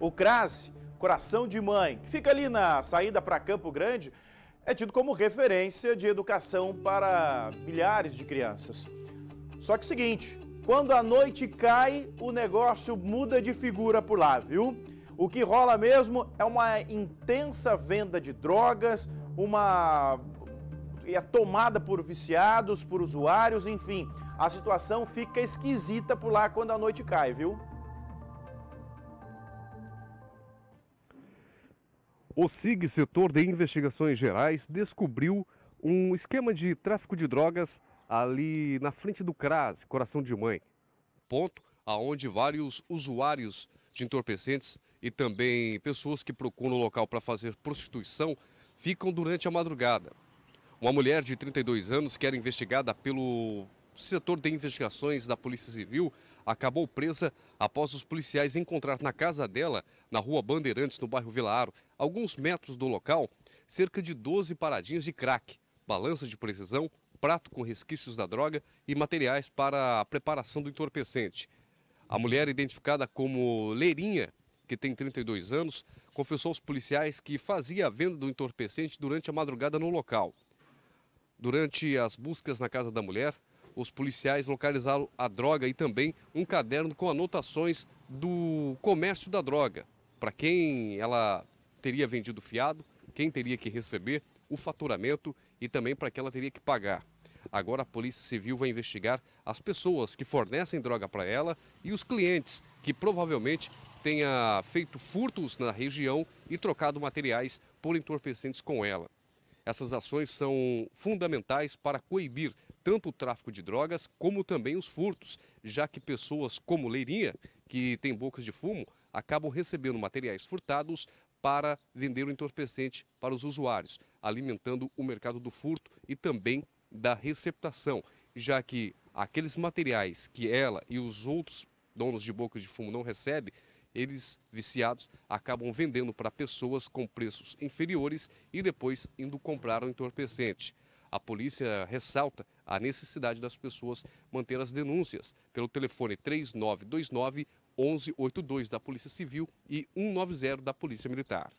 O CRAS, Coração de Mãe, que fica ali na saída para Campo Grande, é tido como referência de educação para milhares de crianças. Só que é o seguinte, quando a noite cai, o negócio muda de figura por lá, viu? O que rola mesmo é uma intensa venda de drogas, uma é tomada por viciados, por usuários, enfim. A situação fica esquisita por lá quando a noite cai, viu? O SIG, Setor de Investigações Gerais, descobriu um esquema de tráfico de drogas ali na frente do CRAS, Coração de Mãe. Ponto aonde vários usuários de entorpecentes e também pessoas que procuram o local para fazer prostituição ficam durante a madrugada. Uma mulher de 32 anos, que era investigada pelo setor de investigações da Polícia Civil, acabou presa após os policiais encontrar na casa dela, na rua Bandeirantes, no bairro Vila Aro, alguns metros do local, cerca de 12 paradinhas de crack, balança de precisão, prato com resquícios da droga e materiais para a preparação do entorpecente. A mulher, identificada como Leirinha, que tem 32 anos, confessou aos policiais que fazia a venda do entorpecente durante a madrugada no local. Durante as buscas na casa da mulher, os policiais localizaram a droga e também um caderno com anotações do comércio da droga, para quem ela teria vendido fiado, quem teria que receber, o faturamento e também para que ela teria que pagar. Agora a Polícia Civil vai investigar as pessoas que fornecem droga para ela e os clientes que provavelmente tenha feito furtos na região e trocado materiais por entorpecentes com ela. Essas ações são fundamentais para coibir tanto o tráfico de drogas como também os furtos, já que pessoas como Leirinha, que tem bocas de fumo, acabam recebendo materiais furtados para vender o entorpecente para os usuários, alimentando o mercado do furto e também da receptação, já que aqueles materiais que ela e os outros donos de boca de fumo não recebem, eles viciados acabam vendendo para pessoas com preços inferiores e depois indo comprar o entorpecente. A polícia ressalta a necessidade das pessoas manter as denúncias pelo telefone 3929 1182 da Polícia Civil e 190 da Polícia Militar.